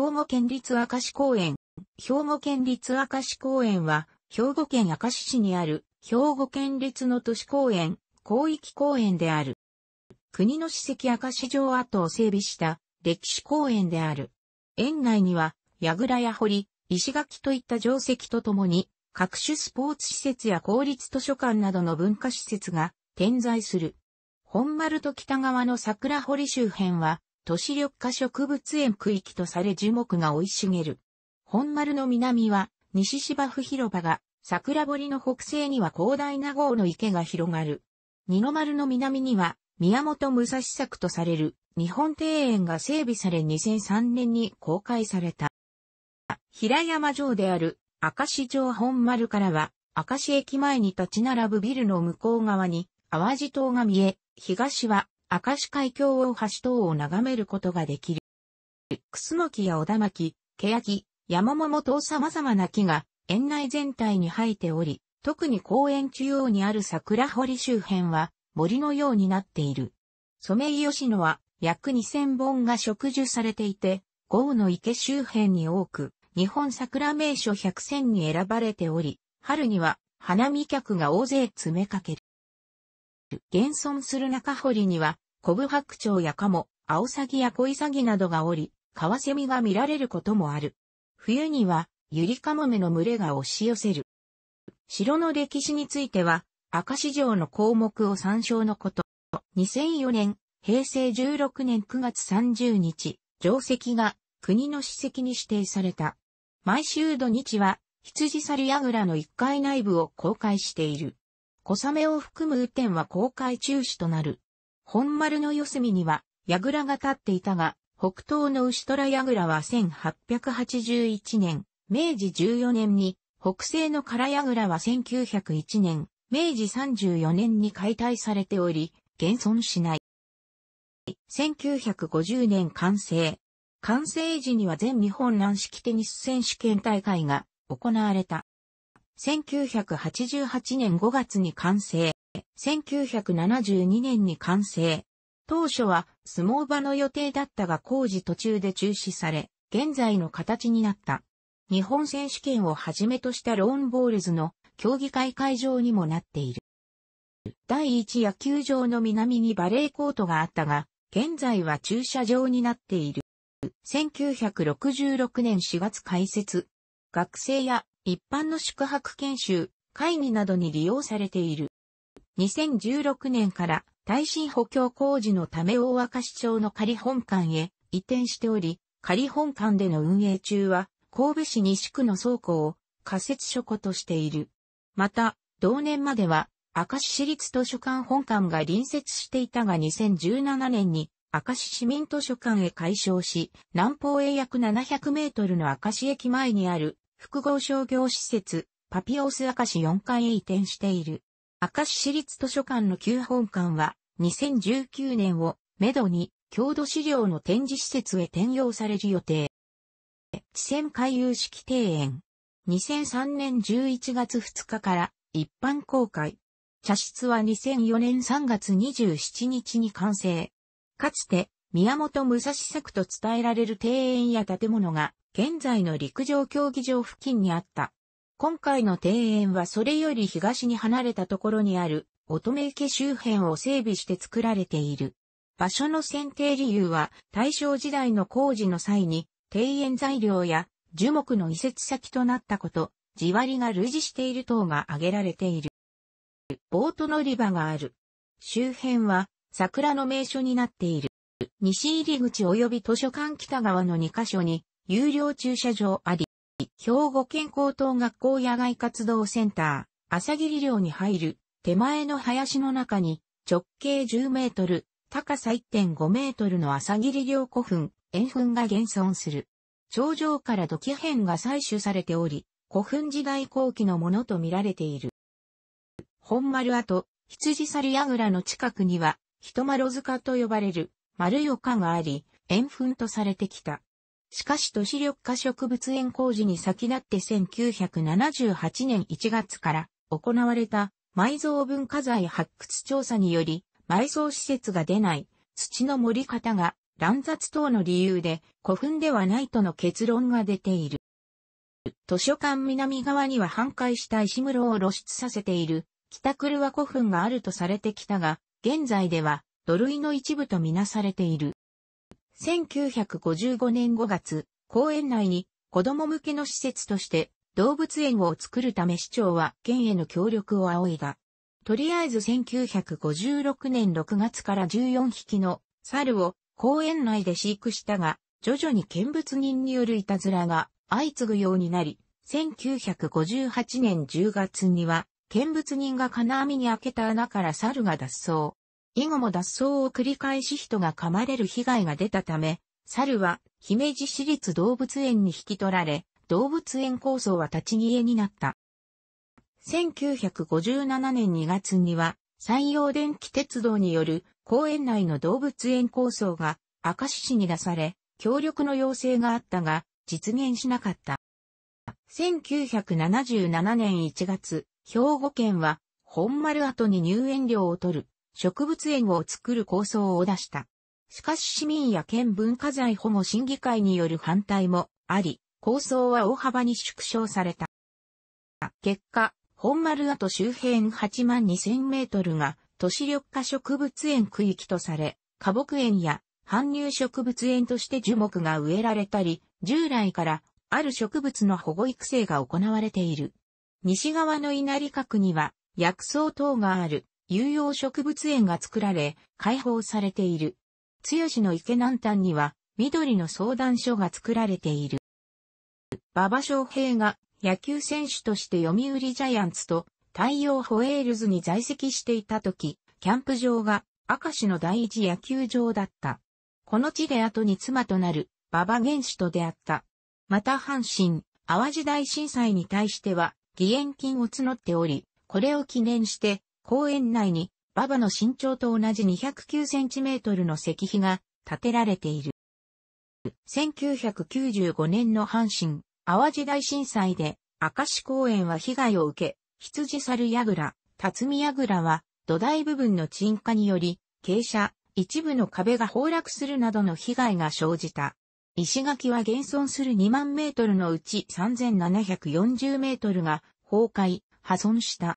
兵庫県立明石公園。兵庫県立明石公園は、兵庫県明石市にある、兵庫県立の都市公園、広域公園である。国の史跡明石城跡を整備した歴史公園である。園内には、櫓や堀、石垣といった定石とともに、各種スポーツ施設や公立図書館などの文化施設が点在する。本丸と北側の桜堀周辺は、都市緑化植物園区域とされ樹木が生い茂る。本丸の南は西芝生広場が、桜堀の北西には広大な豪の池が広がる。二の丸の南には宮本武蔵作とされる日本庭園が整備され2003年に公開された。平山城である明石城本丸からは明石駅前に立ち並ぶビルの向こう側に淡路島が見え、東は明石海峡大橋等を眺めることができる。クスノキやオダマキ、ケヤキ、ヤマモモ等様々な木が園内全体に生えており、特に公園中央にある桜堀周辺は森のようになっている。ソメイヨシノは約2000本が植樹されていて、豪雨の池周辺に多く、日本桜名所100選に選ばれており、春には花見客が大勢詰めかける。現存する中堀には、コブ白鳥やカモ、アオサギやコイサギなどがおり、カワセミが見られることもある。冬には、ユリカモメの群れが押し寄せる。城の歴史については、赤市場の項目を参照のこと。2004年、平成16年9月30日、定石が国の史跡に指定された。毎週土日は、羊猿ヤグラの1階内部を公開している。小雨を含む雨天は公開中止となる。本丸の四隅には、櫓が立っていたが、北東の牛虎櫓は1881年、明治14年に、北西の唐櫓は1901年、明治34年に解体されており、現存しない。1950年完成。完成時には全日本軟式テニス選手権大会が行われた。1988年5月に完成。1972年に完成。当初は相撲場の予定だったが工事途中で中止され、現在の形になった。日本選手権をはじめとしたローンボールズの競技会会場にもなっている。第1野球場の南にバレーコートがあったが、現在は駐車場になっている。1966年4月開設。学生や一般の宿泊研修、会議などに利用されている。2016年から耐震補強工事のため大赤市町の仮本館へ移転しており、仮本館での運営中は神戸市西区の倉庫を仮設書庫としている。また、同年までは明石市立図書館本館が隣接していたが2017年に明石市民図書館へ改称し、南方へ約700メートルの明石駅前にある複合商業施設、パピオス明石4階へ移転している。明石市立図書館の旧本館は、2019年をめどに、郷土資料の展示施設へ転用される予定。地線回遊式庭園。2003年11月2日から一般公開。茶室は2004年3月27日に完成。かつて宮本武蔵作と伝えられる庭園や建物が現在の陸上競技場付近にあった。今回の庭園はそれより東に離れたところにある乙女池周辺を整備して作られている。場所の選定理由は大正時代の工事の際に庭園材料や樹木の移設先となったこと、地割りが類似している等が挙げられている。ボート乗り場がある。周辺は桜の名所になっている。西入口及び図書館北側の2カ所に有料駐車場あり、兵庫県高等学校野外活動センター、朝霧寮に入る手前の林の中に直径10メートル、高さ1.5メートルの朝霧寮古墳、円墳が現存する。頂上から土器片が採取されており、古墳時代後期のものと見られている。本丸跡、羊猿櫓の近くには、人丸塚と呼ばれる丸い丘があり、塩墳とされてきた。しかし都市緑化植物園工事に先立って1978年1月から行われた埋蔵文化財発掘調査により埋蔵施設が出ない土の盛り方が乱雑等の理由で古墳ではないとの結論が出ている。図書館南側には半壊した石室を露出させている北クルワ古墳があるとされてきたが、現在では土塁の一部とみなされている。1955年5月、公園内に子供向けの施設として動物園を作るため市長は県への協力を仰いだ。とりあえず1956年6月から14匹の猿を公園内で飼育したが、徐々に見物人によるいたずらが相次ぐようになり、1958年10月には見物人が金網に開けた穴から猿が脱走。以後も脱走を繰り返し人が噛まれる被害が出たため、猿は姫路市立動物園に引き取られ、動物園構想は立ち消えになった。1957年2月には、山陽電気鉄道による公園内の動物園構想が明石市に出され、協力の要請があったが、実現しなかった。1977年1月、兵庫県は本丸跡に入園料を取る植物園を作る構想を出した。しかし市民や県文化財保護審議会による反対もあり、構想は大幅に縮小された。結果、本丸跡周辺8万2000メートルが都市緑化植物園区域とされ、花木園や搬入植物園として樹木が植えられたり、従来からある植物の保護育成が行われている。西側の稲荷角には薬草等がある有用植物園が作られ、開放されている。つよしの池南端には、緑の相談所が作られている。馬場昌平が野球選手として読売ジャイアンツと太陽ホエールズに在籍していた時、キャンプ場が明石の第一野球場だった。この地で後に妻となる馬場原氏と出会った。また阪神、淡路大震災に対しては義援金を募っており、これを記念して公園内に、馬場の身長と同じ209センチメートルの石碑が建てられている。1995年の阪神、淡路大震災で、明石公園は被害を受け、羊猿櫓、辰巳櫓は土台部分の沈下により、傾斜、一部の壁が崩落するなどの被害が生じた。石垣は現存する2万メートルのうち3740メートルが崩壊、破損した。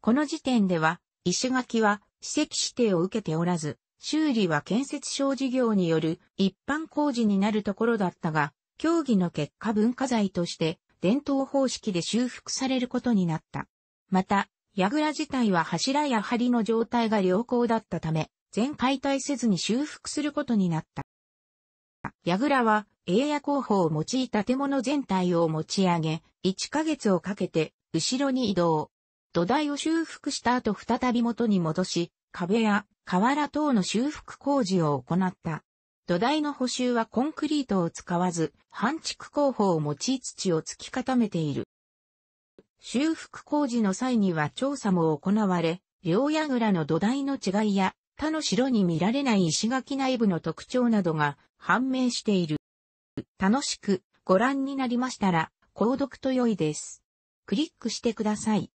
この時点では、石垣は史跡指定を受けておらず、修理は建設小事業による一般工事になるところだったが、協議の結果文化財として伝統方式で修復されることになった。また、櫓自体は柱や梁の状態が良好だったため、全解体せずに修復することになった。櫓は、英野工法を用い建物全体を持ち上げ、1ヶ月をかけて、後ろに移動。土台を修復した後再び元に戻し、壁や瓦等の修復工事を行った。土台の補修はコンクリートを使わず、半築工法を用い土を突き固めている。修復工事の際には調査も行われ、両櫓の土台の違いや他の城に見られない石垣内部の特徴などが判明している。楽しくご覧になりましたら、購読と良いです。クリックしてください。